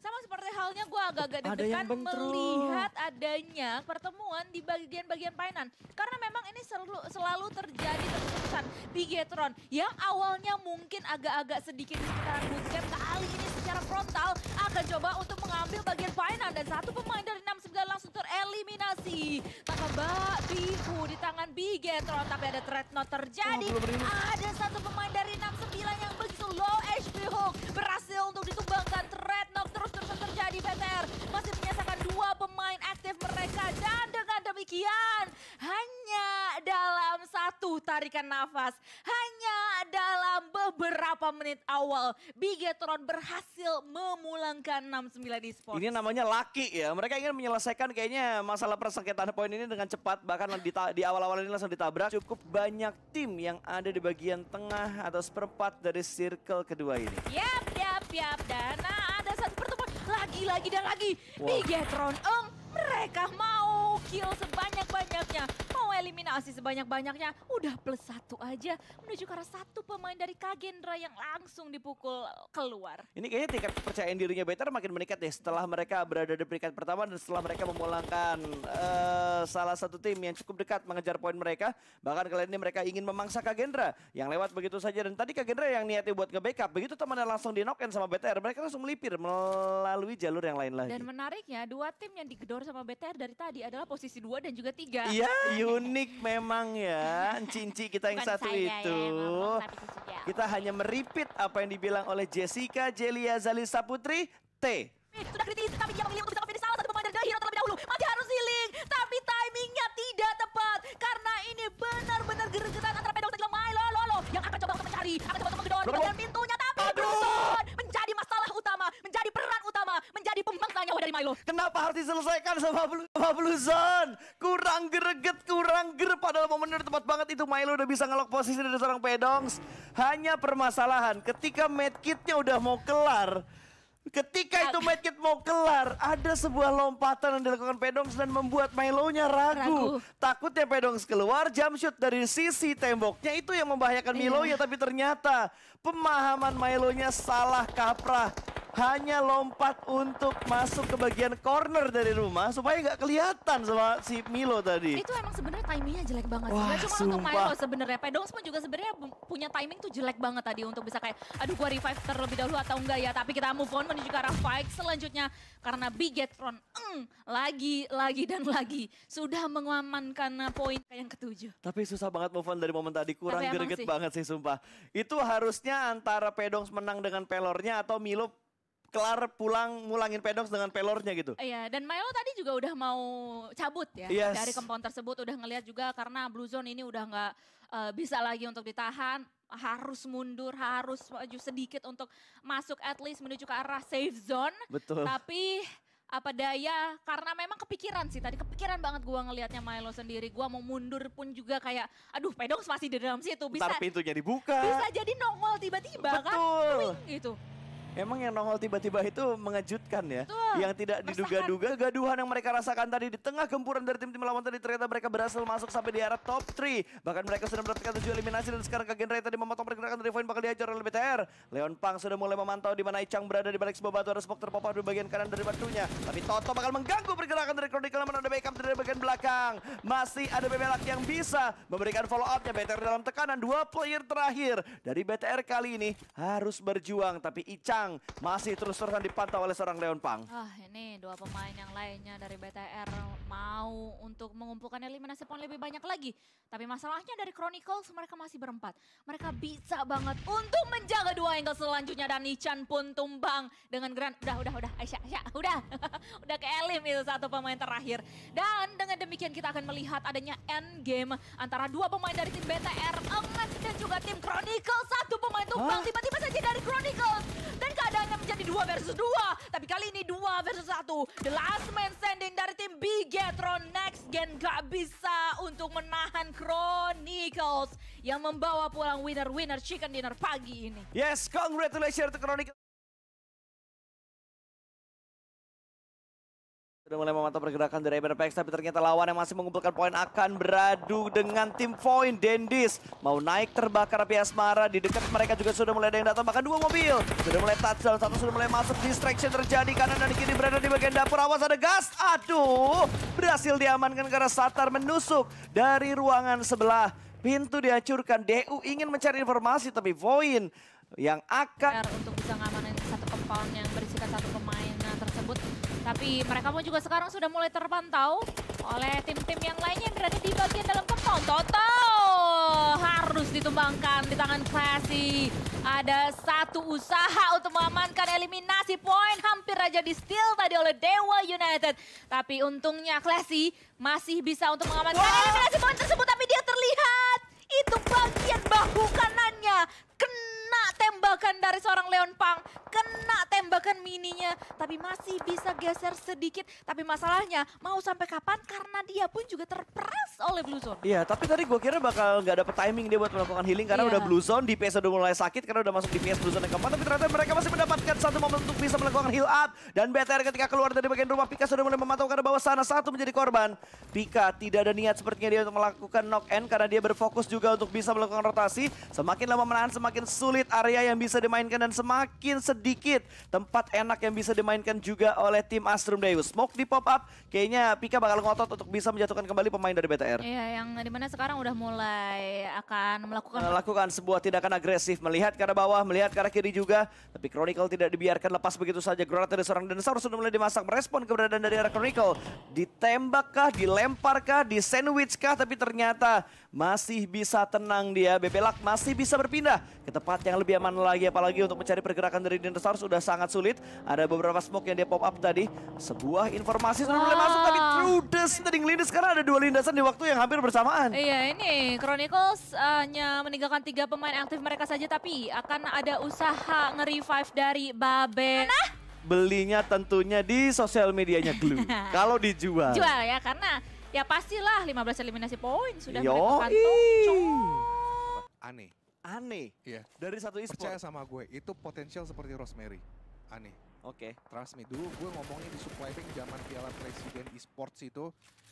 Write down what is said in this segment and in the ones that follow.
Sama seperti halnya gue agak-agak deg-degan melihat adanya pertemuan di bagian-bagian painan. Karena memang ini selalu, selalu terjadi terus-terusan. Bigetron yang awalnya mungkin agak-agak sedikit di sekitaran bootcamp kali ini frontal akan coba untuk mengambil bagian final dan satu pemain dari 69 langsung tereliminasi. Mbak biku di tangan Bigetron tapi ada not terjadi. ada satu pemain dari 69 yang begitu low HP hook berhasil untuk ditumbangkan not terus-terusan terjadi PTR masih punya dua pemain aktif mereka. Dan dengan demikian hanya dalam satu tarikan nafas. Hanya dalam beberapa menit awal Bigetron berhasil memulangkan 69 esports. Ini namanya laki ya. Mereka ingin menyelesaikan kayaknya masalah persengketaan poin ini dengan cepat. Bahkan di, di awal-awal ini langsung ditabrak. Cukup banyak tim yang ada di bagian tengah atau seperempat dari circle kedua ini. Yap, yap, yap. Dan nah, lagi, lagi, dan lagi. Wow. Bigetron Eng mereka mau kill sebanyak-banyaknya, mau eliminasi sebanyak-banyaknya. Udah plus satu aja menuju ke arah satu pemain dari Kagendra yang langsung dipukul keluar. Ini kayaknya tingkat kepercayaan dirinya Better makin meningkat deh setelah mereka berada di peringkat pertama dan setelah mereka memulangkan uh, salah satu tim yang cukup dekat mengejar poin mereka. Bahkan kali ini mereka ingin memangsa Kagendra yang lewat begitu saja dan tadi Kagendra yang niatnya buat nge-backup begitu temannya langsung di knock sama BTR mereka langsung melipir melalui jalur yang lain lagi. Dan menariknya dua tim yang digedor Baru sama BTR dari tadi adalah posisi dua dan juga tiga. Iya, unik memang ya. Cinci kita yang Bukan satu saya ya, itu. Ya, maaf, tapi ya. Kita hanya meripit apa yang dibilang oleh Jessica Jelia Zalisa Putri T. Sudah kritis, tapi dia memilih untuk bisa memilih salah satu pemain dari Hero terlebih dahulu. Masih harus healing, tapi timingnya tidak tepat. Karena ini benar-benar gergetan antara pedang dan Milo Lolo yang akan coba untuk mencari, akan coba untuk menggedor, pintunya tapi beruntung menjadi peran utama, menjadi pembangkang nyawa dari Milo. Kenapa harus diselesaikan sama Blue, sama Blue Zone? Kurang greget, kurang ger. Padahal momennya tepat banget itu Milo udah bisa ngelok posisi dari seorang Pedongs. Hanya permasalahan ketika medkitnya udah mau kelar. Ketika itu medkit mau kelar, ada sebuah lompatan yang dilakukan Pedongs dan membuat Milo-nya ragu. ragu. Takutnya Pedongs keluar, jump shoot dari sisi temboknya itu yang membahayakan iya. Milo ya. Tapi ternyata pemahaman Milo-nya salah kaprah hanya lompat untuk masuk ke bagian corner dari rumah supaya nggak kelihatan sama si Milo tadi. Itu emang sebenarnya timingnya jelek banget. Wah, cuma sumpah. untuk Milo sebenarnya, Pedong semua juga sebenarnya punya timing tuh jelek banget tadi untuk bisa kayak, aduh gua revive terlebih dahulu atau enggak ya. Tapi kita move on menuju ke arah fight selanjutnya karena Bigetron mm, lagi, lagi dan lagi sudah mengamankan poin yang ketujuh. Tapi susah banget move on dari momen tadi, kurang greget banget sih sumpah. Itu harusnya antara Pedong menang dengan Pelornya atau Milo kelar pulang ngulangin pedox dengan pelornya gitu. Iya, dan Milo tadi juga udah mau cabut ya yes. dari kempon tersebut udah ngelihat juga karena Blue Zone ini udah nggak uh, bisa lagi untuk ditahan harus mundur, harus maju sedikit untuk masuk at least menuju ke arah safe zone. Betul. Tapi apa daya karena memang kepikiran sih tadi kepikiran banget gua ngelihatnya Milo sendiri gua mau mundur pun juga kayak aduh pedong masih di dalam situ bisa Ntar pintunya dibuka bisa jadi nongol tiba-tiba kan Betul. gitu Emang yang nongol tiba-tiba itu mengejutkan ya. Betul. Yang tidak diduga-duga kegaduhan yang mereka rasakan tadi di tengah gempuran dari tim-tim lawan tadi ternyata mereka berhasil masuk sampai di arah top 3. Bahkan mereka sudah mendapatkan tujuh eliminasi dan sekarang kagen Ray tadi memotong pergerakan dari Voin bakal dihajar oleh BTR. Leon Pang sudah mulai memantau di mana Icang berada di balik sebuah batu ada smoke terpopah di bagian kanan dari batunya. Tapi Toto bakal mengganggu pergerakan dari Chronicle namun ada backup dari bagian belakang. Masih ada Bebelak yang bisa memberikan follow upnya BTR dalam tekanan dua player terakhir dari BTR kali ini harus berjuang tapi Icang Pang masih terus-terusan dipantau oleh seorang Leon Pang. Ah, ini dua pemain yang lainnya dari BTR mau untuk mengumpulkan eliminasi poin lebih banyak lagi. Tapi masalahnya dari Chronicles mereka masih berempat. Mereka bisa banget untuk menjaga dua angle selanjutnya dan Ichan pun tumbang dengan grand udah udah udah Aisyah, Aisyah udah. udah ke elim itu satu pemain terakhir. Dan dengan demikian kita akan melihat adanya end game antara dua pemain dari tim BTR Emas dan juga tim Chronicles. Satu pemain tumbang tiba-tiba saja dari Chronicles. Dan hanya menjadi dua versus dua, tapi kali ini dua versus satu. The last man standing dari tim Bigetron Next Gen gak bisa untuk menahan Chronicles yang membawa pulang winner-winner chicken dinner pagi ini. Yes, congratulations to Chronicles. Sudah mulai memantau pergerakan dari Eberpex tapi ternyata lawan yang masih mengumpulkan poin akan beradu dengan tim poin Dendis. Mau naik terbakar api asmara di dekat mereka juga sudah mulai ada yang datang bahkan dua mobil. Sudah mulai touchdown satu sudah mulai masuk distraction terjadi Karena dan kiri berada di bagian dapur awas ada gas. Aduh berhasil diamankan karena Satar menusuk dari ruangan sebelah. Pintu dihancurkan, DU ingin mencari informasi tapi Voin yang akan... Untuk bisa ngamanin satu compound yang berisikan satu pemain. Tapi mereka pun juga sekarang sudah mulai terpantau oleh tim-tim yang lainnya yang berada di bagian dalam kepon. Toto harus ditumbangkan di tangan Classy. Ada satu usaha untuk mengamankan eliminasi poin. Hampir aja di steal tadi oleh Dewa United. Tapi untungnya Classy masih bisa untuk mengamankan wow. eliminasi poin tersebut. Tapi dia terlihat itu bagian bahkan mininya tapi masih bisa geser sedikit. Tapi masalahnya mau sampai kapan karena dia pun juga terperas oleh Blue Zone. Iya, tapi tadi gue kira bakal nggak dapet timing dia buat melakukan healing karena iya. udah Blue Zone, DPS udah mulai sakit karena udah masuk DPS Blue Zone yang keempat. Tapi ternyata mereka masih mendapatkan satu momen untuk bisa melakukan heal up. Dan BTR ketika keluar dari bagian rumah, Pika sudah mulai memantau karena bahwa sana satu menjadi korban. Pika tidak ada niat sepertinya dia untuk melakukan knock end karena dia berfokus juga untuk bisa melakukan rotasi. Semakin lama menahan, semakin sulit area yang bisa dimainkan dan semakin sedikit tempat enak yang bisa dimainkan juga oleh tim Astrum Deus. Smoke di pop up, kayaknya Pika bakal ngotot untuk bisa menjatuhkan kembali pemain dari BTR. DPR. Iya, yang dimana sekarang udah mulai akan melakukan melakukan sebuah tindakan agresif, melihat ke arah bawah, melihat ke arah kiri juga. Tapi Chronicle tidak dibiarkan lepas begitu saja. Granat dari seorang dinosaurus sudah mulai dimasak, merespon keberadaan dari arah Chronicle. Ditembakkah, dilemparkah, sandwichkah? tapi ternyata masih bisa tenang dia. Bebelak masih bisa berpindah ke tempat yang lebih aman lagi, apalagi untuk mencari pergerakan dari dinosaurus sudah sangat sulit. Ada beberapa smoke yang dia pop up tadi. Sebuah informasi sudah mulai masuk, tapi trudes tadi standing Sekarang karena ada dua lindasan di waktu waktu yang hampir bersamaan. Iya ini Chronicles eh, hanya meninggalkan tiga pemain aktif mereka saja tapi akan ada usaha nge-revive dari Babe. Mana? Belinya tentunya di sosial medianya Glue. Kalau dijual. Jual ya karena ya pastilah 15 eliminasi poin sudah Yo mereka kantong. Aneh. Aneh. Iya. Dari satu e Percaya sama gue, itu potensial seperti Rosemary. Aneh. Oke. Okay. Trust me, dulu gue ngomongnya di supply bank zaman Piala Presiden Esports itu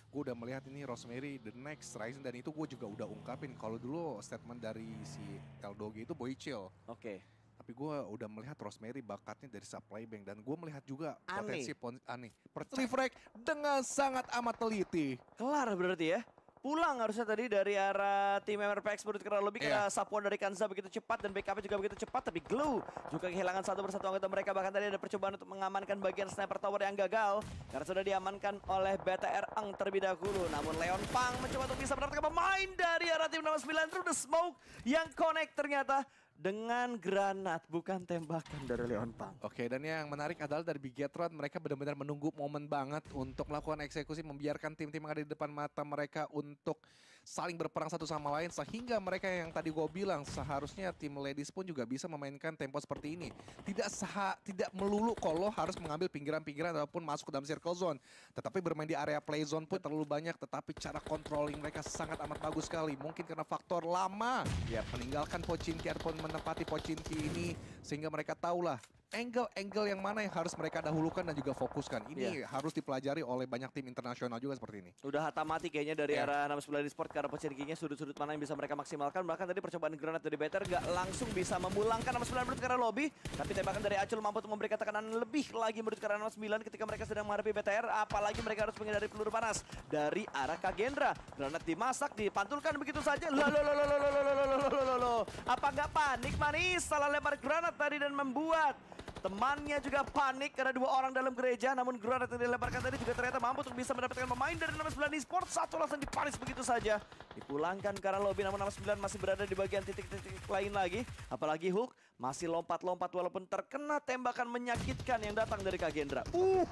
gue udah melihat ini Rosemary the next Rising dan itu gue juga udah ungkapin kalau dulu statement dari si Eldogi itu boy chill. Oke. Okay. Tapi gue udah melihat Rosemary bakatnya dari supply bank dan gue melihat juga aneh. potensi pon aneh. Reflect dengan sangat amat teliti. Kelar berarti ya? pulang harusnya tadi dari arah tim MRPX menurut kurang lebih yeah. karena iya. sapuan dari Kanza begitu cepat dan BKP juga begitu cepat tapi glue juga kehilangan satu persatu anggota mereka bahkan tadi ada percobaan untuk mengamankan bagian sniper tower yang gagal karena sudah diamankan oleh BTR Ang terlebih dahulu namun Leon Pang mencoba untuk bisa menertibkan pemain dari arah tim nomor 9 through the smoke yang connect ternyata dengan granat bukan tembakan dari Leon Pang. Oke, dan yang menarik adalah dari Bigetron mereka benar-benar menunggu momen banget untuk melakukan eksekusi membiarkan tim-tim yang ada di depan mata mereka untuk saling berperang satu sama lain sehingga mereka yang tadi gue bilang seharusnya tim ladies pun juga bisa memainkan tempo seperti ini. Tidak sah tidak melulu kalau harus mengambil pinggiran-pinggiran ataupun masuk ke dalam circle zone. Tetapi bermain di area play zone pun terlalu banyak tetapi cara controlling mereka sangat amat bagus sekali. Mungkin karena faktor lama ya meninggalkan pochinki ataupun menempati pochinki ini sehingga mereka tahulah angle-angle yang mana yang harus mereka dahulukan dan juga fokuskan. Ini yeah. harus dipelajari oleh banyak tim internasional juga seperti ini. Udah hata mati kayaknya dari yeah. arah 69 Sport karena pencerginya sudut-sudut mana yang bisa mereka maksimalkan. Bahkan tadi percobaan granat dari Better gak langsung bisa memulangkan 69 karena lobby. Tapi tembakan dari Acul mampu untuk memberikan tekanan lebih lagi menurut karena 69 ketika mereka sedang menghadapi BTR. Apalagi mereka harus menghindari peluru panas dari arah Kagendra. Granat dimasak, dipantulkan begitu saja. Lalu, lalu, lalu, lalu, lalu, lalu, lalu, Apa nggak panik manis? Salah lebar granat tadi dan membuat Temannya juga panik karena dua orang dalam gereja. Namun granat yang dilemparkan tadi juga ternyata mampu untuk bisa mendapatkan pemain dari nama 9 e-sport. Satu langsung diparis begitu saja. Dipulangkan karena lobby namun nama 9 masih berada di bagian titik-titik lain lagi. Apalagi Hook masih lompat-lompat walaupun terkena tembakan menyakitkan yang datang dari Kagendra. Uh,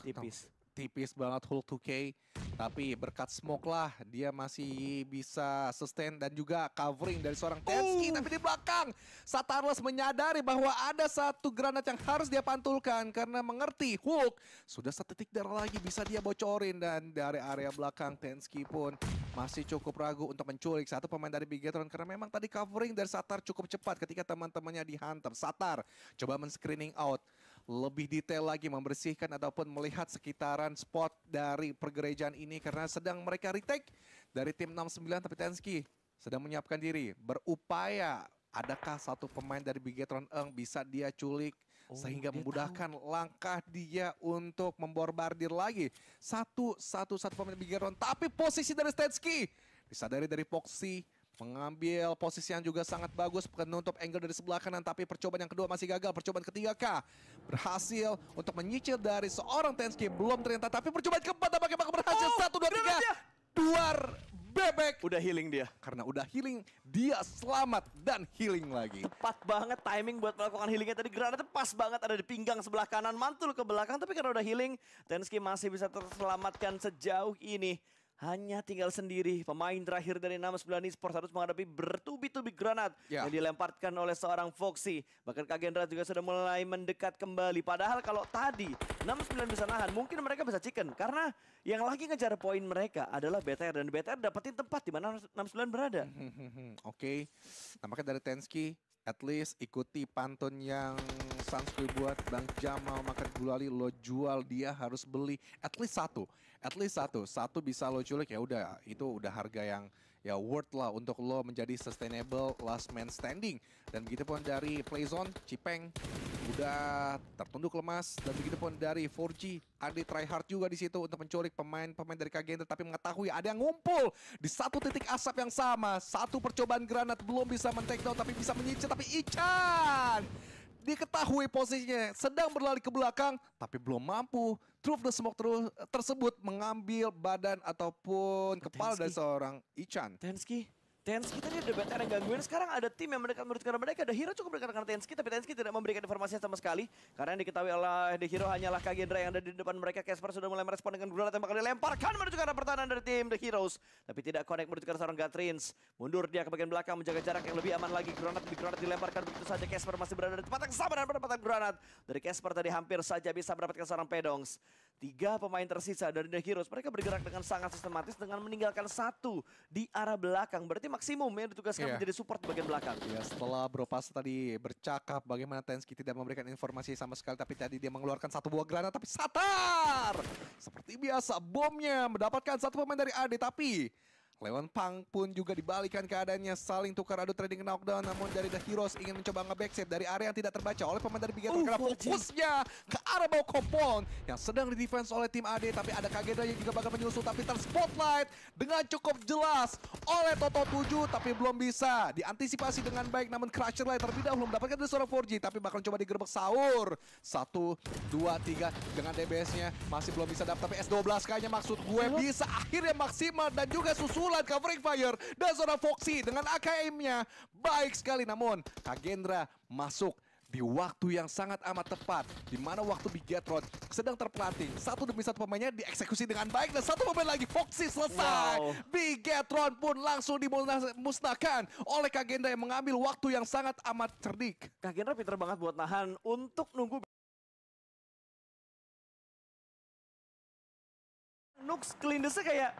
tipis tipis banget Hulk 2K. Tapi berkat smoke lah dia masih bisa sustain dan juga covering dari seorang Tetsuki. Uh. Oh. Tapi di belakang Satarles menyadari bahwa ada satu granat yang harus dia pantulkan karena mengerti Hulk sudah satu titik darah lagi bisa dia bocorin. Dan dari area belakang Tetsuki pun masih cukup ragu untuk menculik satu pemain dari Bigetron karena memang tadi covering dari Satar cukup cepat ketika teman-temannya dihantam. Satar coba men-screening out lebih detail lagi membersihkan ataupun melihat sekitaran spot dari pergerejaan ini karena sedang mereka retake dari tim 69 tapi Tenski sedang menyiapkan diri berupaya adakah satu pemain dari Bigetron Eng bisa dia culik oh, sehingga dia memudahkan tahu. langkah dia untuk memborbardir lagi satu satu satu pemain Bigetron tapi posisi dari Tenski disadari dari Foxy Mengambil posisi yang juga sangat bagus Penutup angle dari sebelah kanan Tapi percobaan yang kedua masih gagal Percobaan ketiga K Berhasil untuk menyicil dari seorang Tenski Belum ternyata Tapi percobaan keempat Apakah berhasil oh, Satu, dua, tiga Duar bebek Udah healing dia Karena udah healing Dia selamat dan healing lagi Tepat banget timing buat melakukan healingnya Tadi granatnya pas banget Ada di pinggang sebelah kanan Mantul ke belakang Tapi karena udah healing Tenski masih bisa terselamatkan sejauh ini hanya tinggal sendiri. Pemain terakhir dari sembilan Esports harus menghadapi bertubi-tubi granat yeah. yang dilemparkan oleh seorang Foxy. Bahkan Kagendra juga sudah mulai mendekat kembali. Padahal kalau tadi 69 bisa nahan, mungkin mereka bisa chicken. Karena yang lagi ngejar poin mereka adalah BTR. Dan BTR dapetin tempat di mana 69 berada. Oke, okay. nampaknya dari Tenski at least ikuti pantun yang Sanskrit buat Bang Jamal makan gulali lo jual dia harus beli at least satu at least satu satu bisa lo culik ya udah itu udah harga yang ya worth lah untuk lo menjadi sustainable last man standing. Dan begitu pun dari Playzone, Cipeng udah tertunduk lemas dan begitu pun dari 4G ada try hard juga di situ untuk menculik pemain-pemain dari KGN tetapi mengetahui ada yang ngumpul di satu titik asap yang sama satu percobaan granat belum bisa men take down tapi bisa menyicil tapi Ichan Diketahui posisinya, sedang berlari ke belakang, tapi belum mampu. Truf the Smoke terus tersebut mengambil badan ataupun kepala dari seorang Ichan. Tensky Tenski tadi ada yang gangguin, sekarang ada tim yang mendekat menurut karena mereka, ada Hero cukup mendekat karena Tenski, tapi Tenski tidak memberikan informasi sama sekali. Karena yang diketahui oleh The Hero hanyalah Kagendra yang ada di depan mereka, Casper sudah mulai merespon dengan granat tembakan dilemparkan menuju ke arah pertahanan dari tim The Heroes. Tapi tidak connect menuju ke arah seorang Gatrins, mundur dia ke bagian belakang menjaga jarak yang lebih aman lagi, granat demi granat dilemparkan begitu saja Casper masih berada di tempat yang sama dan mendapatkan granat. Dari Casper tadi hampir saja bisa mendapatkan seorang Pedongs. Tiga pemain tersisa dari The Heroes, mereka bergerak dengan sangat sistematis dengan meninggalkan satu di arah belakang. Berarti maksimum yang ditugaskan yeah. menjadi support bagian belakang. Ya, yeah, setelah Bro Pas tadi bercakap bagaimana Tenski tidak memberikan informasi sama sekali, tapi tadi dia mengeluarkan satu buah granat, tapi satar! Seperti biasa, bomnya mendapatkan satu pemain dari AD, tapi Leon Pang pun juga dibalikan keadaannya saling tukar adu trading knockdown namun dari The Heroes ingin mencoba nge-backstep dari area yang tidak terbaca oleh pemain dari Big uh, karena fokusnya ke arah bawah kompon yang sedang di defense oleh tim AD tapi ada Kageda yang juga bakal menyusul tapi terspotlight dengan cukup jelas oleh Toto 7 tapi belum bisa diantisipasi dengan baik namun Crusher Light terlebih dahulu mendapatkan dari seorang 4G tapi bakal coba digerebek sahur 1, 2, 3 dengan DBS-nya masih belum bisa dapat tapi S12 kayaknya maksud gue bisa akhirnya maksimal dan juga susul ulat covering fire dan seorang Foxy dengan AKM-nya. Baik sekali namun Kagendra masuk di waktu yang sangat amat tepat di mana waktu Bigatron sedang terpelatih satu demi satu pemainnya dieksekusi dengan baik dan satu pemain lagi Foxy selesai wow. Bigatron pun langsung dimusnahkan oleh Kagendra yang mengambil waktu yang sangat amat cerdik Kagendra pinter banget buat nahan untuk nunggu Nux kelindesnya kayak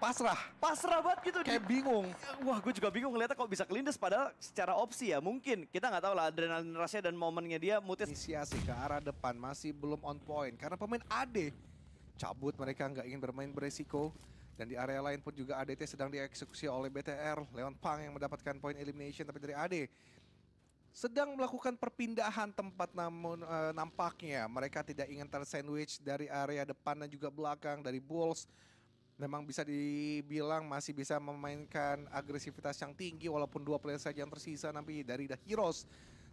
pasrah. Pasrah banget gitu. Kayak bingung. Wah gue juga bingung ngeliatnya kok bisa kelindes padahal secara opsi ya mungkin. Kita nggak tahu lah adrenalin rasnya dan momennya dia mutis. Inisiasi ke arah depan masih belum on point karena pemain AD cabut mereka nggak ingin bermain beresiko. Dan di area lain pun juga ADT sedang dieksekusi oleh BTR. Leon Pang yang mendapatkan poin elimination tapi dari AD sedang melakukan perpindahan tempat namun e, nampaknya mereka tidak ingin tersandwich dari area depan dan juga belakang dari Bulls memang bisa dibilang masih bisa memainkan agresivitas yang tinggi walaupun dua player saja yang tersisa nanti dari The Heroes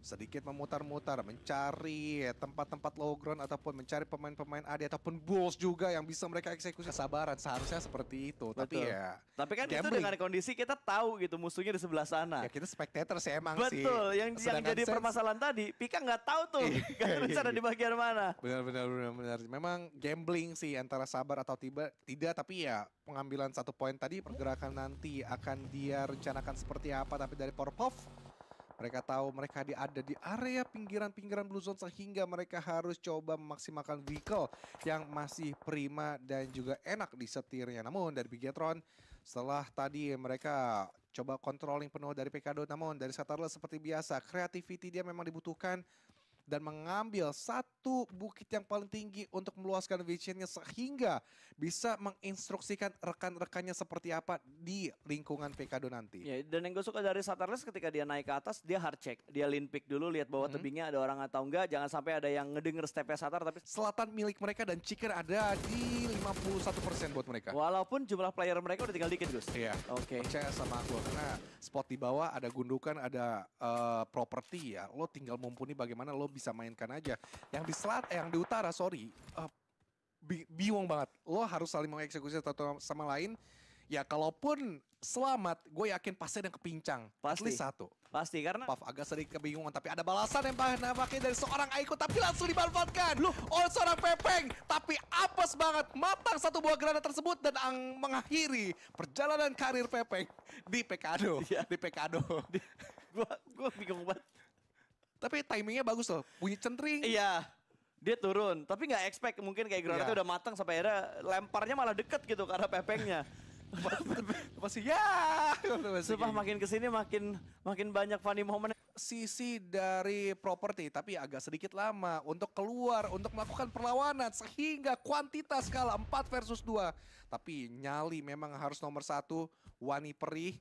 sedikit memutar-mutar mencari ya, tempat-tempat low ground ataupun mencari pemain-pemain AD ataupun Bulls juga yang bisa mereka eksekusi kesabaran seharusnya seperti itu Betul. tapi ya tapi kan gambling. itu dengan kondisi kita tahu gitu musuhnya di sebelah sana ya kita spectator sih emang Betul. sih Betul yang Sedangkan yang jadi sense. permasalahan tadi Pika nggak tahu tuh gak cara iya, iya di iya. bagian mana benar benar benar benar memang gambling sih antara sabar atau tiba tidak tapi ya pengambilan satu poin tadi pergerakan nanti akan dia rencanakan seperti apa tapi dari Porpov mereka tahu mereka ada di area pinggiran-pinggiran blue zone sehingga mereka harus coba memaksimalkan vehicle yang masih prima dan juga enak di setirnya. Namun dari Bigetron setelah tadi mereka coba controlling penuh dari Pekado namun dari Satarla seperti biasa kreativiti dia memang dibutuhkan dan mengambil satu bukit yang paling tinggi untuk meluaskan visionnya sehingga bisa menginstruksikan rekan-rekannya seperti apa di lingkungan Pekado nanti. Ya, dan yang gue suka dari Satterless ketika dia naik ke atas dia hard check, dia lean pick dulu lihat bahwa hmm. tebingnya ada orang atau enggak, jangan sampai ada yang ngedenger stepnya Satar tapi selatan milik mereka dan Chicken ada di 51% buat mereka. Walaupun jumlah player mereka udah tinggal dikit Gus. Iya. Oke. Okay. Percaya sama aku karena spot di bawah ada gundukan, ada uh, properti ya. Lo tinggal mumpuni bagaimana lo bisa mainkan aja. Yang di selat, eh, yang di utara, sorry, uh, bingung banget. Lo harus saling mengeksekusi satu sama lain. Ya kalaupun selamat, gue yakin pasti ada yang kepincang. Pasti. satu. Pasti, karena... Puff agak sedikit kebingungan, tapi ada balasan yang nampaknya dari seorang Aiko, tapi langsung dimanfaatkan Loh. oleh seorang Pepeng. Tapi apes banget, matang satu buah granat tersebut dan ang mengakhiri perjalanan karir Pepeng di Pekado. Iya. Di Pekado. gue Gue bingung banget. Tapi timingnya bagus loh, bunyi centring. Iya. Dia turun, tapi nggak expect mungkin kayak granatnya iya. udah matang sampai akhirnya lemparnya malah deket gitu karena pepengnya. Pasti ya. Sumpah makin kesini makin makin banyak funny moment. Sisi dari properti tapi agak sedikit lama untuk keluar untuk melakukan perlawanan sehingga kuantitas kalah 4 versus 2. Tapi nyali memang harus nomor satu Wani Perih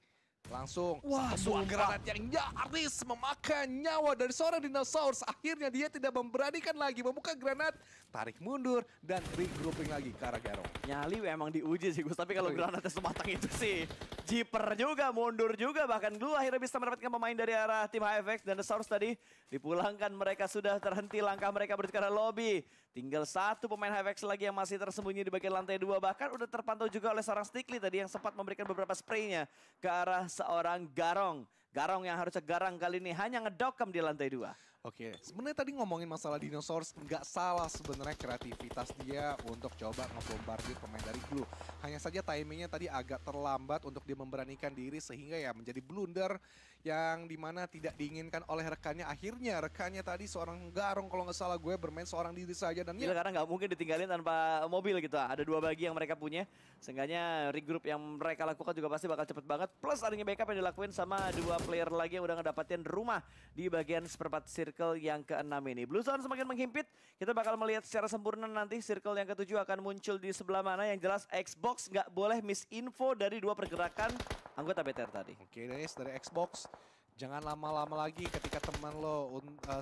Langsung, Wah, sebuah granat yang nyaris memakan nyawa dari seorang dinosaurus. Akhirnya dia tidak memberanikan lagi membuka granat, tarik mundur, dan regrouping lagi ke arah Garo. Nyali memang diuji sih Gus, tapi kalau granatnya sematang itu sih jiper juga, mundur juga. Bahkan Glue akhirnya bisa mendapatkan pemain dari arah tim HFX dan Dinosaurus tadi. Dipulangkan mereka sudah terhenti langkah mereka berdekatan lobby. Tinggal satu pemain HFX lagi yang masih tersembunyi di bagian lantai dua. Bahkan udah terpantau juga oleh seorang stickly tadi yang sempat memberikan beberapa spraynya ke arah seorang Garong. Garong yang harusnya garang kali ini hanya ngedokem di lantai dua. Oke, okay. sebenarnya tadi ngomongin masalah dinosaurus nggak salah sebenarnya kreativitas dia untuk coba ngebombardir pemain dari Blue. Hanya saja timingnya tadi agak terlambat untuk dia memberanikan diri sehingga ya menjadi blunder yang dimana tidak diinginkan oleh rekannya. Akhirnya rekannya tadi seorang garong kalau nggak salah gue bermain seorang diri saja dan Gila, ya karena nggak mungkin ditinggalin tanpa mobil gitu. Ada dua bagi yang mereka punya. Seenggaknya regroup yang mereka lakukan juga pasti bakal cepet banget. Plus adanya backup yang dilakuin sama dua player lagi yang udah ngedapatin rumah di bagian seperempat circle yang keenam ini. Blue Zone semakin menghimpit. Kita bakal melihat secara sempurna nanti circle yang ketujuh akan muncul di sebelah mana. Yang jelas Xbox nggak boleh miss info dari dua pergerakan anggota BTR tadi. Oke, okay, dari Xbox Jangan lama-lama lagi ketika teman lo uh,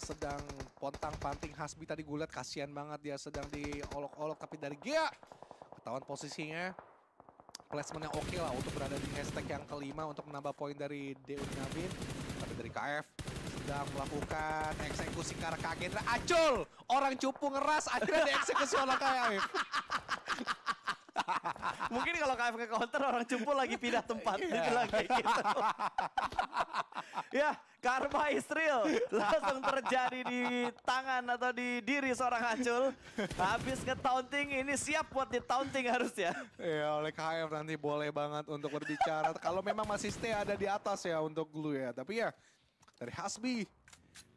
sedang pontang-panting Hasbi tadi gue liat kasihan banget dia sedang diolok-olok tapi dari Gia ketahuan posisinya placementnya oke okay lah untuk berada di hashtag yang kelima untuk menambah poin dari Deun Navin tapi dari KF sedang melakukan eksekusi karena arah Orang cupu ngeras akhirnya dieksekusi oleh KF Mungkin kalau KF ke counter orang cumpul lagi pindah tempat gitu iya. lagi gitu. ya, karma Israel langsung terjadi di tangan atau di diri seorang acul. Habis ke taunting ini siap buat di-taunting harus ya Iya, oleh KF nanti boleh banget untuk berbicara. kalau memang masih stay ada di atas ya untuk glue ya. Tapi ya dari Hasbi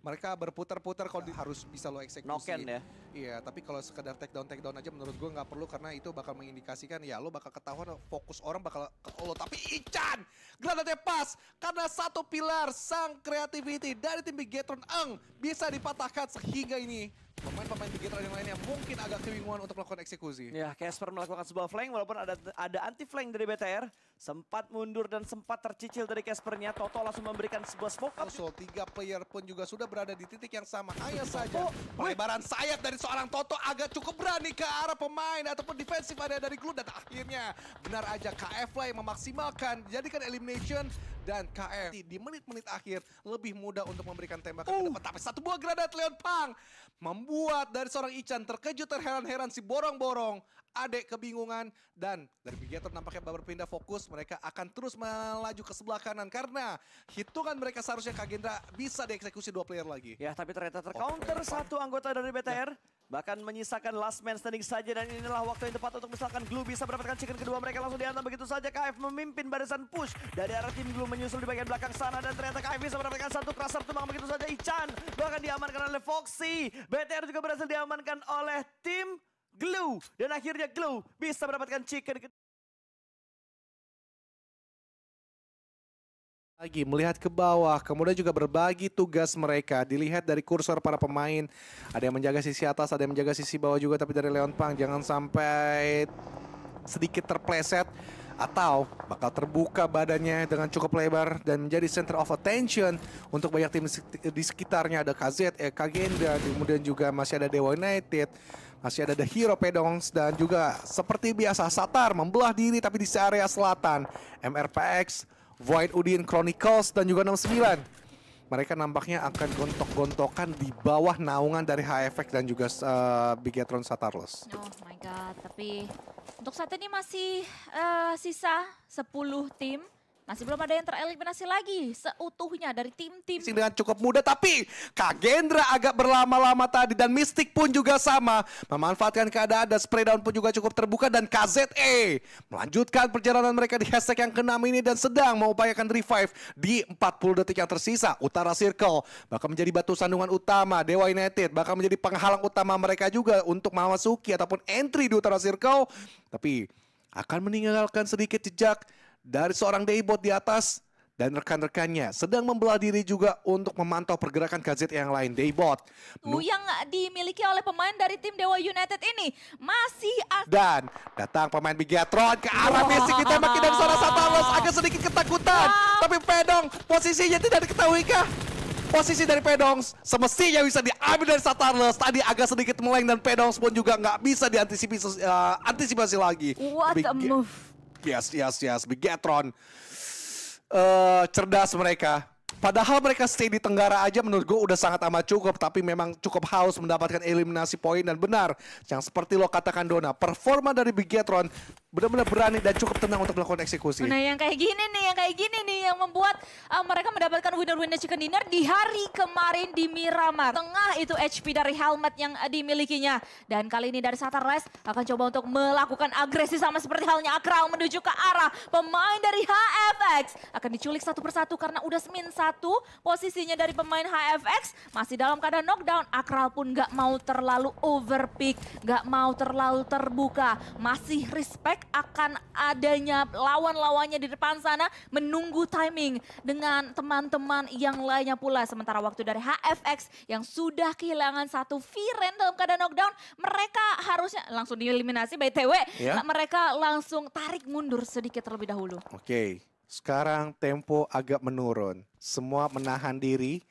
mereka berputar-putar kalau harus bisa lo eksekusi. Noken ya. Iya, tapi kalau sekedar take down take down aja menurut gua nggak perlu karena itu bakal mengindikasikan ya lo bakal ketahuan fokus orang bakal ke lo. Tapi Ican granatnya pas karena satu pilar sang kreativiti dari tim Bigetron Eng bisa dipatahkan sehingga ini pemain-pemain di digital yang lainnya mungkin agak kebingungan untuk melakukan eksekusi. Ya, Casper melakukan sebuah flank walaupun ada ada anti flank dari BTR, sempat mundur dan sempat tercicil dari Caspernya. Toto langsung memberikan sebuah smoke up. Usul, tiga player pun juga sudah berada di titik yang sama. Hanya saja pelebaran sayap dari seorang Toto agak cukup berani ke arah pemain ataupun defensif ada dari Glut dan akhirnya benar aja KF lah yang memaksimalkan jadikan elimination dan KF di menit-menit akhir lebih mudah untuk memberikan tembakan uh. ke depan. Tapi satu buah granat Leon Pang membuat dari seorang Ichan terkejut terheran-heran si borong-borong. Adek kebingungan dan dari Vigator nampaknya berpindah fokus. Mereka akan terus melaju ke sebelah kanan karena hitungan mereka seharusnya Kagendra bisa dieksekusi dua player lagi. Ya tapi ternyata tercounter oh, satu anggota dari BTR. Nah Bahkan menyisakan last man standing saja dan inilah waktu yang tepat untuk misalkan Glue bisa mendapatkan chicken kedua mereka langsung dihantam begitu saja KF memimpin barisan push dari arah tim Glue menyusul di bagian belakang sana dan ternyata KF bisa mendapatkan satu crusher tumbang begitu saja Ichan bahkan diamankan oleh Foxy BTR juga berhasil diamankan oleh tim Glue dan akhirnya Glue bisa mendapatkan chicken kedua lagi melihat ke bawah, kemudian juga berbagi tugas mereka. Dilihat dari kursor para pemain, ada yang menjaga sisi atas, ada yang menjaga sisi bawah juga. Tapi dari Leon Pang jangan sampai sedikit terpleset atau bakal terbuka badannya dengan cukup lebar dan menjadi center of attention untuk banyak tim di sekitarnya ada KZ, eh, Kagenda, kemudian juga masih ada Dewa United, masih ada The Hero Pedongs dan juga seperti biasa Satar membelah diri tapi di area selatan MRPX Void Udin Chronicles, dan juga 69. Mereka nampaknya akan gontok-gontokan di bawah naungan dari HFX dan juga uh, eh, Bigatron Satarlos. Oh my god, tapi untuk saat ini masih uh, sisa 10 tim. Masih belum ada yang tereliminasi lagi seutuhnya dari tim-tim. Dengan cukup mudah tapi Kak Gendra agak berlama-lama tadi dan Mystic pun juga sama. Memanfaatkan keadaan dan spray down pun juga cukup terbuka dan KZE melanjutkan perjalanan mereka di hashtag yang keenam ini dan sedang mengupayakan revive di 40 detik yang tersisa. Utara Circle bakal menjadi batu sandungan utama Dewa United. Bakal menjadi penghalang utama mereka juga untuk memasuki ataupun entry di Utara Circle. Tapi akan meninggalkan sedikit jejak dari seorang daybot di atas dan rekan-rekannya sedang membelah diri juga untuk memantau pergerakan gadget yang lain, Daybot. Tuh yang dimiliki oleh pemain dari tim Dewa United ini masih aktif. Dan datang pemain Bigatron ke arah wow. Messi makin dari satu Los agak sedikit ketakutan. Wow. Tapi Pedong posisinya tidak diketahui kah? posisi dari Pedongs semestinya bisa diambil dari Satarles. Tadi agak sedikit meleng dan Pedongs pun juga nggak bisa diantisipasi uh, lagi. What Big a move. Yes, yes, yes. Bigetron. Uh, cerdas mereka. Padahal mereka stay di Tenggara aja menurut gue udah sangat amat cukup. Tapi memang cukup haus mendapatkan eliminasi poin dan benar. Yang seperti lo katakan Dona, performa dari Bigetron benar-benar berani dan cukup tenang untuk melakukan eksekusi. Nah yang kayak gini nih, yang kayak gini nih yang membuat uh, mereka mendapatkan winner-winner chicken dinner di hari kemarin di Miramar. Tengah itu HP dari helmet yang uh, dimilikinya. Dan kali ini dari Satar akan coba untuk melakukan agresi sama seperti halnya Akral menuju ke arah pemain dari HFX. Akan diculik satu persatu karena udah semin satu posisinya dari pemain HFX. Masih dalam keadaan knockdown, Akral pun gak mau terlalu overpick, gak mau terlalu terbuka. Masih respect akan adanya lawan-lawannya di depan sana menunggu timing dengan teman-teman yang lainnya pula. Sementara waktu dari HFX yang sudah kehilangan satu Viren dalam keadaan knockdown, mereka harusnya langsung dieliminasi BTW. Ya. Mereka langsung tarik mundur sedikit terlebih dahulu. Oke, sekarang tempo agak menurun. Semua menahan diri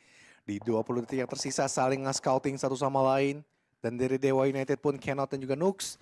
di 20 detik yang tersisa saling nge-scouting satu sama lain. Dan dari Dewa United pun Kenot dan juga Nooks.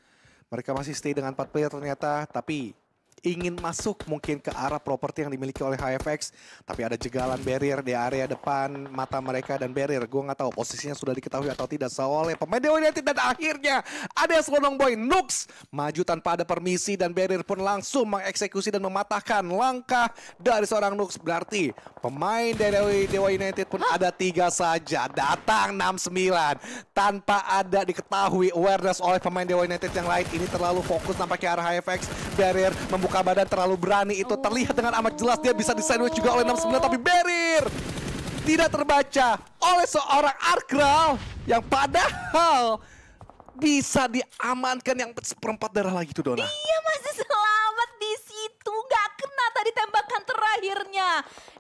Mereka masih stay dengan 4 player ternyata, tapi ingin masuk mungkin ke arah properti yang dimiliki oleh HFX, tapi ada jegalan barrier di area depan mata mereka dan barrier. Gue nggak tahu posisinya sudah diketahui atau tidak oleh pemain Dewa United dan akhirnya ada Slonong Boy Nux maju tanpa ada permisi dan barrier pun langsung mengeksekusi dan mematahkan langkah dari seorang Nux. Berarti pemain dari Dewa United pun ada tiga saja datang 69 tanpa ada diketahui awareness oleh pemain Dewa United yang lain ini terlalu fokus tanpa ke arah HFX barrier membuka Kabada badan terlalu berani itu terlihat dengan amat jelas dia bisa disandwich juga oleh 69 tapi barrier tidak terbaca oleh seorang Arkral yang padahal bisa diamankan yang seperempat darah lagi itu Dona. Iya masih selamat di situ gak kena tadi tembakan terakhirnya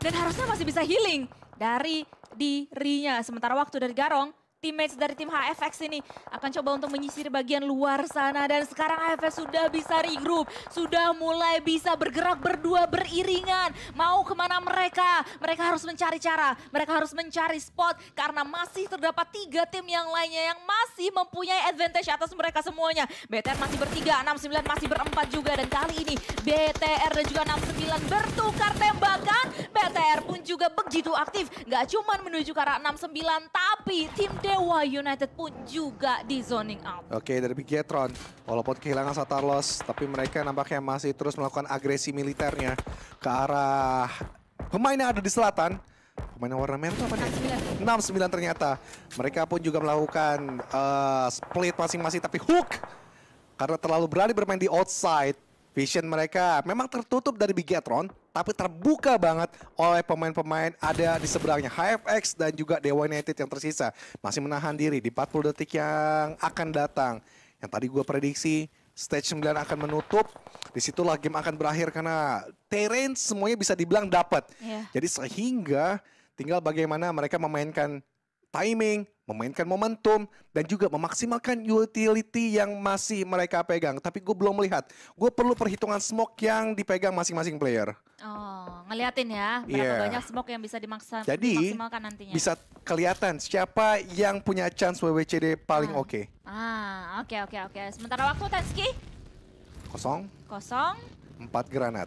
dan harusnya masih bisa healing dari dirinya sementara waktu dari Garong teammates dari tim HFX ini akan coba untuk menyisir bagian luar sana dan sekarang HFX sudah bisa regroup, sudah mulai bisa bergerak berdua beriringan. Mau kemana mereka? Mereka harus mencari cara, mereka harus mencari spot karena masih terdapat tiga tim yang lainnya yang masih mempunyai advantage atas mereka semuanya. BTR masih bertiga, 69 masih berempat juga dan kali ini BTR dan juga 69 bertukar tembakan. BTR pun juga begitu aktif, gak cuman menuju ke arah 69 tapi tim D Dewa United pun juga di zoning out. Oke, okay, dari Bigetron. Walaupun kehilangan Satarlos, tapi mereka nampaknya masih terus melakukan agresi militernya ke arah pemain yang ada di selatan. Pemain warna merah itu apa nih? 69 ternyata. Mereka pun juga melakukan uh, split masing-masing, tapi hook! Karena terlalu berani bermain di outside. Vision mereka memang tertutup dari Bigetron, tapi terbuka banget oleh pemain-pemain ada di seberangnya HFX dan juga Dewa United yang tersisa masih menahan diri di 40 detik yang akan datang yang tadi gue prediksi stage 9 akan menutup disitulah game akan berakhir karena Terence semuanya bisa dibilang dapat yeah. jadi sehingga tinggal bagaimana mereka memainkan timing memainkan momentum dan juga memaksimalkan utility yang masih mereka pegang. Tapi gue belum melihat. Gue perlu perhitungan smoke yang dipegang masing-masing player. Oh, ngeliatin ya berapa yeah. banyak smoke yang bisa dimaksa Jadi, dimaksimalkan nantinya. Bisa kelihatan siapa yang punya chance WWCD paling ah. oke. Ah. oke oke oke. Sementara waktu Tanski kosong. Kosong. Empat granat.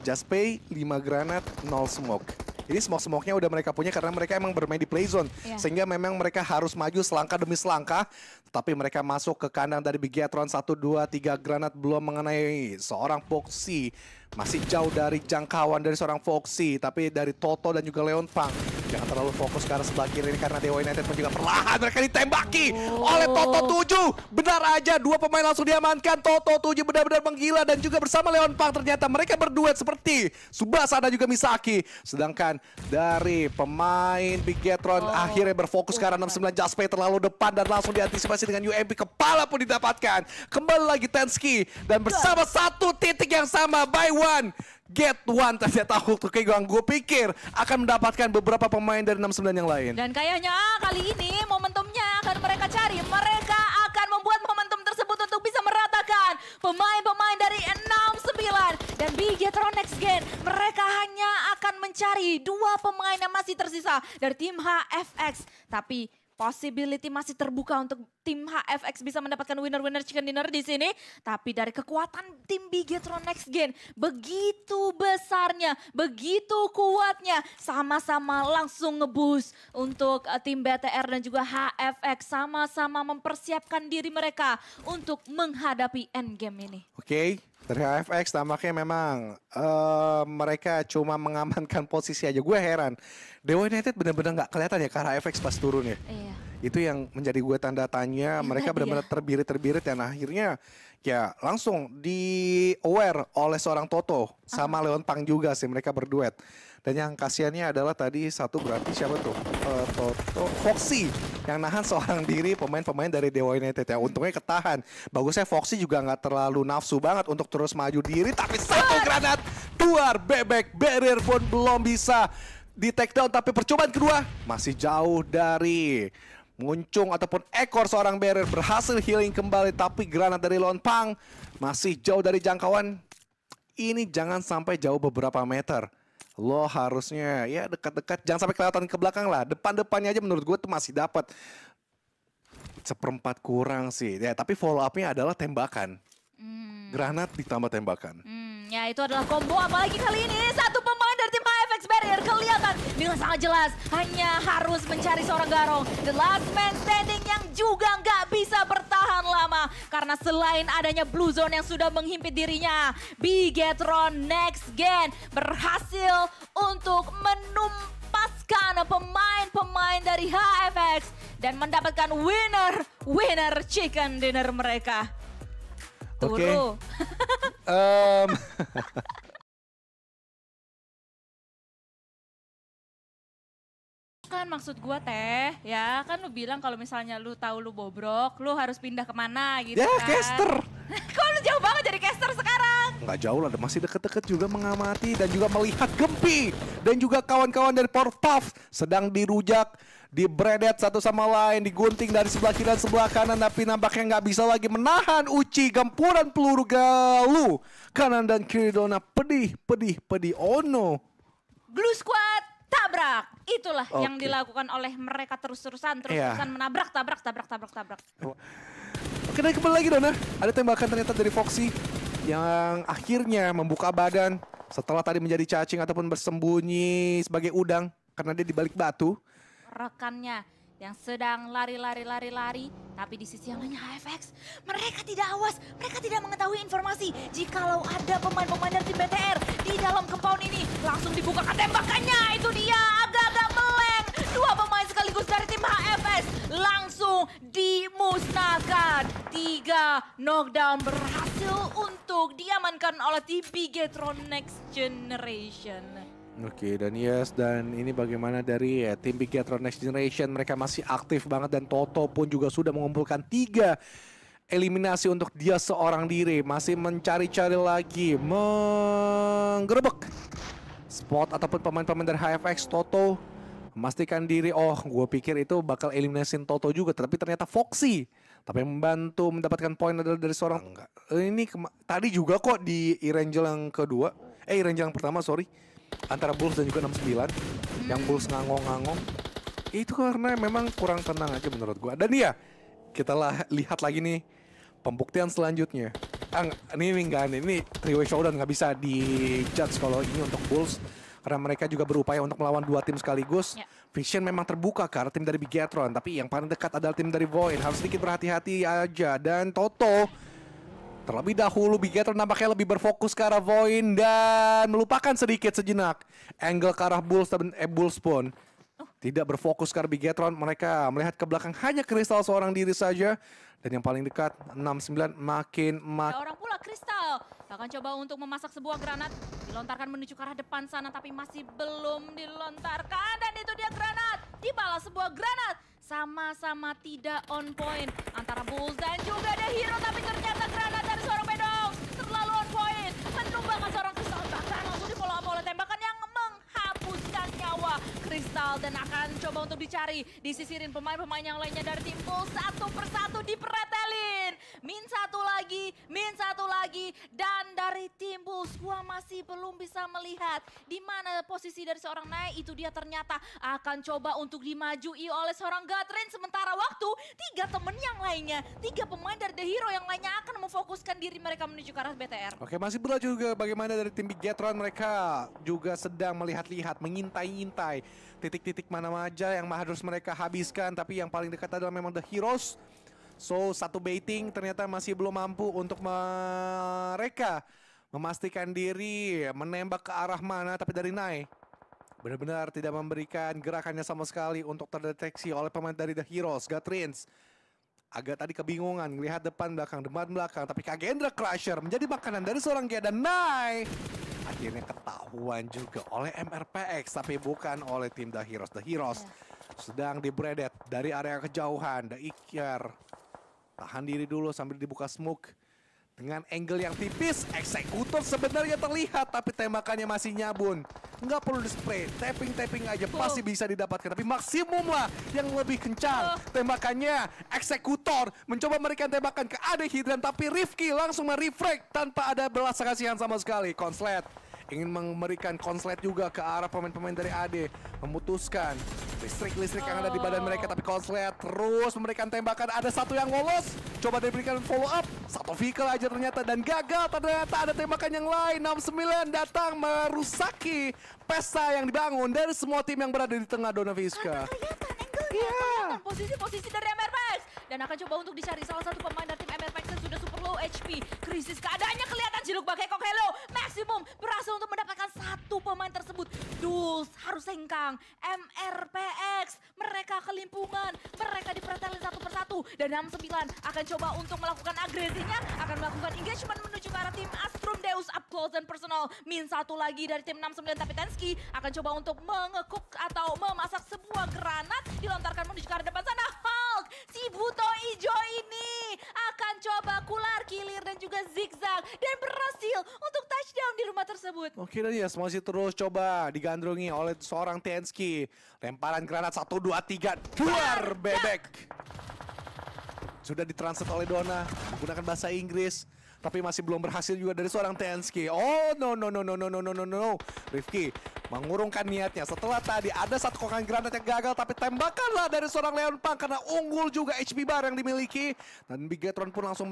Just pay lima granat, nol smoke. Ini smoke-smoke-nya udah mereka punya karena mereka emang bermain di playzone. Yeah. Sehingga memang mereka harus maju selangkah demi selangkah. Tapi mereka masuk ke kandang dari Bigatron satu dua tiga granat belum mengenai seorang Foxy. Masih jauh dari jangkauan dari seorang Foxy. Tapi dari Toto dan juga Leon Fang Jangan terlalu fokus ke arah sebelah kiri karena Dewa United pun juga perlahan mereka ditembaki oh. oleh Toto 7. Benar aja dua pemain langsung diamankan. Toto 7 benar-benar menggila dan juga bersama Leon Pang ternyata mereka berduet seperti Subasa dan juga Misaki. Sedangkan dari pemain Bigetron oh. akhirnya berfokus ke arah 69 Jaspe terlalu depan dan langsung diantisipasi dengan UMP kepala pun didapatkan. Kembali lagi Tenski dan bersama satu titik yang sama by one get one tahu tuh kayak yang gue pikir akan mendapatkan beberapa pemain dari enam sembilan yang lain. Dan kayaknya ah, kali ini momentumnya akan mereka cari. Mereka akan membuat momentum tersebut untuk bisa meratakan pemain-pemain dari enam sembilan dan Bigetron Next Gen. Mereka hanya akan mencari dua pemain yang masih tersisa dari tim HFX. Tapi Possibility masih terbuka untuk tim HFX bisa mendapatkan winner-winner chicken dinner di sini. Tapi dari kekuatan tim Bigetron Next Gen begitu besarnya, begitu kuatnya. Sama-sama langsung ngebus untuk eh, tim BTR dan juga HFX. Sama-sama mempersiapkan diri mereka untuk menghadapi endgame ini. Oke. Okay. Dari HFX tampaknya memang uh, mereka cuma mengamankan posisi aja. Gue heran. Dewa United benar-benar nggak kelihatan ya karena HFX pas turun ya. Iya. Itu yang menjadi gue tanda tanya. Iya, mereka benar-benar iya. terbirit-terbirit dan akhirnya ya langsung di aware oleh seorang Toto sama -huh. Ah. Leon Pang juga sih mereka berduet. Dan yang kasihannya adalah tadi satu berarti siapa tuh? Uh, Toto Foxy yang nahan seorang diri pemain-pemain dari Dewa United ya. Untungnya ketahan. Bagusnya Foxy juga nggak terlalu nafsu banget untuk terus maju diri tapi satu granat keluar bebek barrier pun belum bisa di take down tapi percobaan kedua masih jauh dari Muncung ataupun ekor seorang barrier berhasil healing kembali tapi granat dari Lompang masih jauh dari jangkauan. Ini jangan sampai jauh beberapa meter lo harusnya ya dekat-dekat jangan sampai kelihatan ke belakang lah depan-depannya aja menurut gue tuh masih dapat seperempat kurang sih ya tapi follow upnya adalah tembakan hmm. granat ditambah tembakan hmm, ya itu adalah combo apalagi kali ini satu barrier kelihatan dengan sangat jelas. Hanya harus mencari seorang garong. The last man standing yang juga nggak bisa bertahan lama. Karena selain adanya blue zone yang sudah menghimpit dirinya. Bigetron Next Gen berhasil untuk menumpaskan pemain-pemain dari HFX. Dan mendapatkan winner, winner chicken dinner mereka. Oke. Okay. um, bukan maksud gue teh ya kan lu bilang kalau misalnya lu tahu lu bobrok lu harus pindah kemana gitu ya kan. caster kok lu jauh banget jadi caster sekarang nggak jauh lah masih deket-deket juga mengamati dan juga melihat Gempi dan juga kawan-kawan dari Porpuff sedang dirujak dibredet satu sama lain digunting dari sebelah kiri dan sebelah kanan tapi nampaknya nggak bisa lagi menahan uci gempuran peluru galu kanan dan kiri dona pedih pedih pedih oh no Glue Squad tabrak itulah okay. yang dilakukan oleh mereka terus-terusan, iya. terus-terusan yeah. menabrak, tabrak, tabrak, tabrak, tabrak. Oke, naik kembali lagi Dona. Ada tembakan ternyata dari Foxy yang akhirnya membuka badan setelah tadi menjadi cacing ataupun bersembunyi sebagai udang karena dia di balik batu. Rekannya yang sedang lari-lari-lari-lari, tapi di sisi yang lainnya HFX, mereka tidak awas, mereka tidak mengetahui informasi jikalau ada pemain-pemain dari tim BTR di dalam compound ini. Langsung dibukakan tembakannya, itu dia agak Dua pemain sekaligus dari tim HFS langsung dimusnahkan. Tiga knockdown berhasil untuk diamankan oleh tim Bigetron Next Generation. Oke, dan yes, dan ini bagaimana dari ya, tim Bigetron Next Generation, mereka masih aktif banget dan Toto pun juga sudah mengumpulkan tiga eliminasi untuk dia seorang diri. Masih mencari-cari lagi, menggerebek spot ataupun pemain-pemain dari HFX Toto memastikan diri oh gue pikir itu bakal eliminasiin Toto juga tapi ternyata Foxy tapi membantu mendapatkan poin adalah dari seorang enggak eh, ini tadi juga kok di Irangel yang kedua eh Irangel yang pertama sorry antara Bulls dan juga 69 hmm. yang Bulls ngangong-ngangong itu karena memang kurang tenang aja menurut gue dan ya kita lah lihat lagi nih pembuktian selanjutnya ah, ini enggak ini three way showdown nggak bisa di judge kalau ini untuk Bulls karena mereka juga berupaya untuk melawan dua tim sekaligus. Yeah. Vision memang terbuka karena tim dari Bigatron, tapi yang paling dekat adalah tim dari Void. Harus sedikit berhati-hati aja dan Toto Terlebih dahulu Bigatron nampaknya lebih berfokus ke arah Void dan melupakan sedikit sejenak angle ke arah Bulls dan eh, pun Tidak berfokus ke arah Bigatron, mereka melihat ke belakang hanya kristal seorang diri saja. Dan yang paling dekat 69 makin makin kristal. Akan coba untuk memasak sebuah granat. Dilontarkan menuju ke arah depan sana tapi masih belum dilontarkan. Dan itu dia granat. Dibalas sebuah granat. Sama-sama tidak on point. Antara Bulls dan juga ada Hero. Tapi ternyata granat dari seorang pedong. Terlalu on point. Menumbangkan seorang kristal. Bahkan langsung di follow up oleh tembakan yang menghapuskan nyawa kristal. Dan akan coba untuk dicari. Disisirin pemain-pemain yang lainnya dari tim Bulls. Satu persatu dipretelin min satu lagi, min satu lagi. Dan dari tim Bulls, gua masih belum bisa melihat di mana posisi dari seorang naik itu dia ternyata akan coba untuk dimajui oleh seorang Gatrin. Sementara waktu, tiga temen yang lainnya, tiga pemain dari The Hero yang lainnya akan memfokuskan diri mereka menuju ke arah BTR. Oke, masih berlanjut juga bagaimana dari tim Big mereka juga sedang melihat-lihat, mengintai-intai titik-titik mana aja yang harus mereka habiskan. Tapi yang paling dekat adalah memang The Heroes So satu baiting ternyata masih belum mampu untuk mereka memastikan diri menembak ke arah mana tapi dari Nai benar-benar tidak memberikan gerakannya sama sekali untuk terdeteksi oleh pemain dari The Heroes, Gatrins. Agak tadi kebingungan, melihat depan belakang, depan belakang, tapi Kagendra Crusher menjadi makanan dari seorang Gia dan Nai. Akhirnya ketahuan juga oleh MRPX, tapi bukan oleh tim The Heroes. The Heroes ya. sedang dibredet dari area kejauhan, The Iker Tahan diri dulu sambil dibuka smoke. Dengan angle yang tipis, eksekutor sebenarnya terlihat tapi tembakannya masih nyabun. Nggak perlu di-spray, tapping-tapping aja oh. pasti bisa didapatkan. Tapi maksimum lah yang lebih kencang. Oh. Tembakannya, eksekutor mencoba memberikan tembakan ke Ade Hidran tapi Rifki langsung merefrek tanpa ada belas kasihan sama sekali. Konslet ingin memberikan konslet juga ke arah pemain-pemain dari AD memutuskan listrik-listrik yang ada di badan mereka tapi konslet terus memberikan tembakan ada satu yang lolos coba diberikan follow up satu vehicle aja ternyata dan gagal ternyata ada tembakan yang lain 69 datang merusaki pesta yang dibangun dari semua tim yang berada di tengah Dona Fiska posisi iya. posisi-posisi dari MR Max. dan akan coba untuk dicari salah satu pemain dari tim Max yang sudah super low HP krisis keadaannya kelihatan jiluk bagai kok hello maksimum berhasil untuk mendapatkan satu pemain tersebut. Duls harus hengkang. MRPX. Mereka kelimpungan. Mereka dipretelin satu persatu. Dan 69 akan coba untuk melakukan agresinya. Akan melakukan engagement menuju ke arah tim Astrum Deus up close and personal. Min satu lagi dari tim 69 tapi Tenski akan coba untuk mengekuk atau memasak sebuah granat. Dilontarkan menuju ke arah depan sana. Hulk. Si Buto Ijo ini akan coba kular kilir dan juga zigzag. Dan berhasil untuk touchdown di rumah tersebut. Oke okay, dan ya semua masih terus coba digandrungi oleh seorang Tensky. Lemparan granat 1, 2, tiga, keluar bebek. Sudah ditransfer oleh Dona, menggunakan bahasa Inggris tapi masih belum berhasil juga dari seorang Tenski. Oh no no no no no no no no no. Rifki mengurungkan niatnya setelah tadi ada satu kokang granat yang gagal tapi tembakanlah dari seorang Leon Pang karena unggul juga HP bar yang dimiliki dan Bigatron pun langsung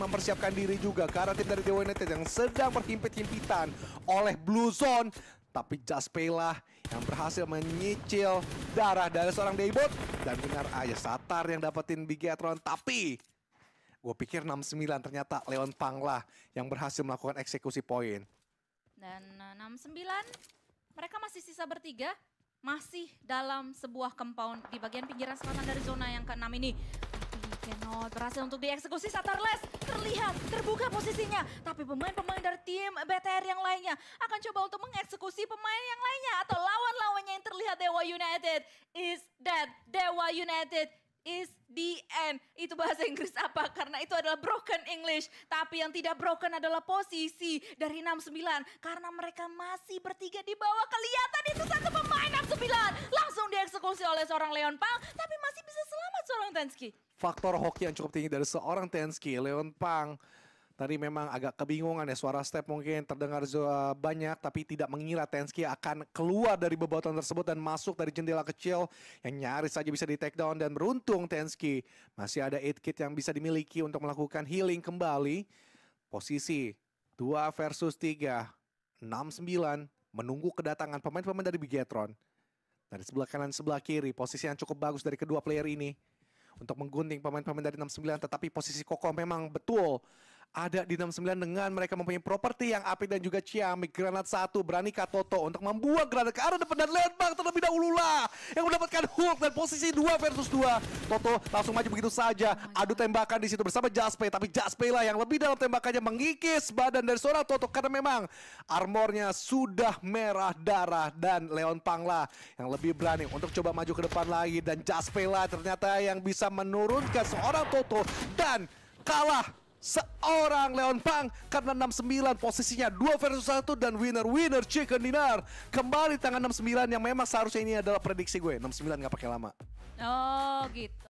mempersiapkan diri juga karena tim dari Dewa United yang sedang berhimpit-himpitan oleh Blue Zone tapi Jaspela yang berhasil menyicil darah dari seorang Daybot dan benar aja Satar yang dapetin Bigatron tapi Gue pikir 69 ternyata Leon Pang lah yang berhasil melakukan eksekusi poin. Dan 69 eh, mereka masih sisa bertiga masih dalam sebuah compound di bagian pinggiran selatan dari zona yang ke 6 ini. Kenot berhasil untuk dieksekusi Satarles. Terlihat, terbuka posisinya. Tapi pemain-pemain dari tim BTR yang lainnya akan coba untuk mengeksekusi pemain yang lainnya. Atau lawan-lawannya yang terlihat Dewa United is dead. Dewa United is the end. Itu bahasa Inggris apa? Karena itu adalah broken English. Tapi yang tidak broken adalah posisi dari 69. Karena mereka masih bertiga di bawah. Kelihatan itu satu pemain 69. Langsung dieksekusi oleh seorang Leon Pang. Tapi masih bisa selamat seorang Tensky. Faktor hoki yang cukup tinggi dari seorang Tensky, Leon Pang Tadi memang agak kebingungan ya suara step mungkin terdengar eh, banyak tapi tidak mengira Tensky akan keluar dari bebotan tersebut dan masuk dari jendela kecil yang nyaris saja bisa di take down dan beruntung Tensky masih ada 8 kit yang bisa dimiliki untuk melakukan healing kembali. Posisi 2 versus 3, 69 menunggu kedatangan pemain-pemain dari Bigetron. Dari sebelah kanan sebelah kiri posisi yang cukup bagus dari kedua player ini untuk menggunting pemain-pemain dari 69 tetapi posisi Koko memang betul ada di 69 dengan mereka mempunyai properti yang apik dan juga ciamik. Granat satu berani Katoto untuk membuang granat ke arah depan dan lembang terlebih dahulu lah. Yang mendapatkan hook dan posisi 2 versus 2. Toto langsung maju begitu saja. Oh adu tembakan di situ bersama Jaspe. Tapi Jaspe lah yang lebih dalam tembakannya mengikis badan dari seorang Toto. Karena memang armornya sudah merah darah. Dan Leon pang lah yang lebih berani untuk coba maju ke depan lagi. Dan Jaspe lah ternyata yang bisa menurunkan seorang Toto. Dan kalah seorang Leon Pang karena 69 posisinya 2 versus 1 dan winner winner chicken dinner kembali tangan 69 yang memang seharusnya ini adalah prediksi gue 69 nggak pakai lama oh gitu